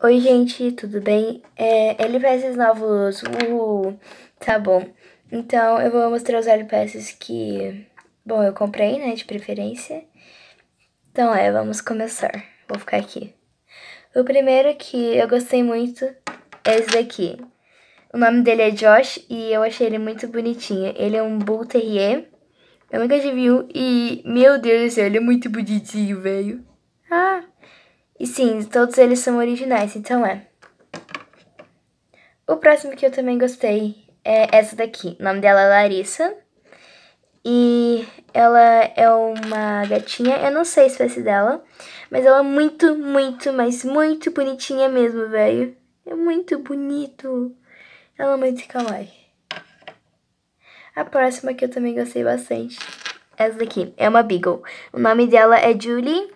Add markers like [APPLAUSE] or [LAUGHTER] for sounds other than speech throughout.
Oi, gente, tudo bem? É, LPS novos. Uhul. Tá bom. Então, eu vou mostrar os LPS que, bom, eu comprei, né, de preferência. Então, é, vamos começar. Vou ficar aqui. O primeiro que eu gostei muito é esse daqui. O nome dele é Josh e eu achei ele muito bonitinho. Ele é um Bull Terrier. Eu nunca tive um e, meu Deus do céu, ele é muito bonitinho, velho. Ah! E sim, todos eles são originais, então é. O próximo que eu também gostei é essa daqui. O nome dela é Larissa. E ela é uma gatinha, eu não sei a espécie dela, mas ela é muito, muito, mas muito bonitinha mesmo, velho. É muito bonito. Ela é muito kawaii. A próxima que eu também gostei bastante. Essa daqui é uma Beagle. O nome dela é Julie.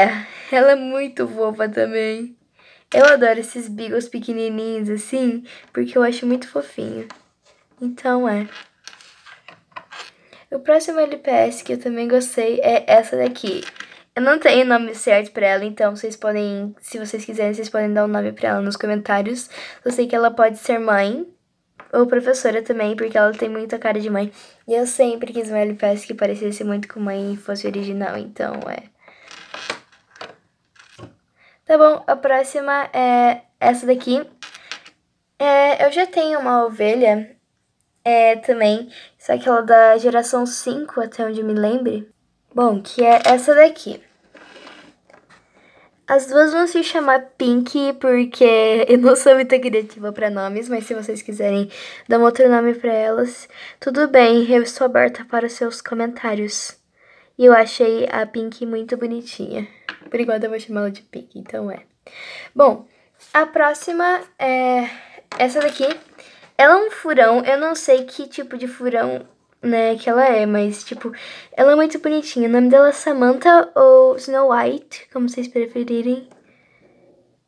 É, ela é muito fofa também. Eu adoro esses beagles pequenininhos assim, porque eu acho muito fofinho. Então é. O próximo LPS que eu também gostei é essa daqui. Eu não tenho nome certo para ela, então vocês podem, se vocês quiserem, vocês podem dar um nome para ela nos comentários. Eu sei que ela pode ser mãe ou professora também, porque ela tem muita cara de mãe. E eu sempre quis um LPS que parecesse muito com mãe e fosse original, então é. Tá bom, a próxima é essa daqui. É, eu já tenho uma ovelha é, também, só que ela é da geração 5, até onde me lembre. Bom, que é essa daqui. As duas vão se chamar Pink, porque [LAUGHS] eu não sou muito criativa para nomes, mas se vocês quiserem dar um outro nome para elas, tudo bem, eu estou aberta para os seus comentários. E eu achei a Pink muito bonitinha. Por enquanto eu vou chamá-la de Pink, então é. Bom, a próxima é essa daqui. Ela é um furão, eu não sei que tipo de furão né, que ela é, mas tipo, ela é muito bonitinha. O nome dela é Samantha ou Snow White, como vocês preferirem.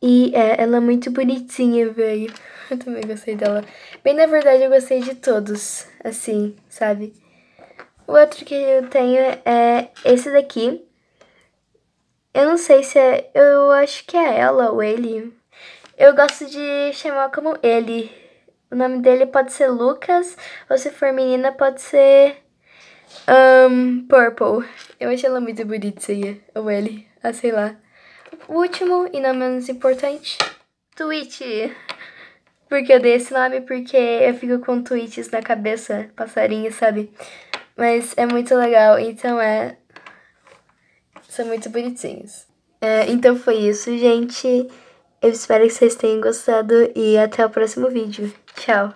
E é, ela é muito bonitinha, velho. [LAUGHS] Eu também gostei dela. Bem, na verdade, eu gostei de todos, assim, sabe? O outro que eu tenho é esse daqui. Eu não sei se é. Eu acho que é ela ou ele. Eu gosto de chamar como ele. O nome dele pode ser Lucas, ou se for menina, pode ser. Um, Purple. Eu achei ela muito bonita, seria. Ou ele. Ah, sei lá. O último e não menos importante: Twitch. Porque eu dei esse nome porque eu fico com tweets na cabeça, passarinho, sabe? Mas é muito legal, então é são muito bonitinhos. É, então foi isso, gente. Eu espero que vocês tenham gostado e até o próximo vídeo. Tchau!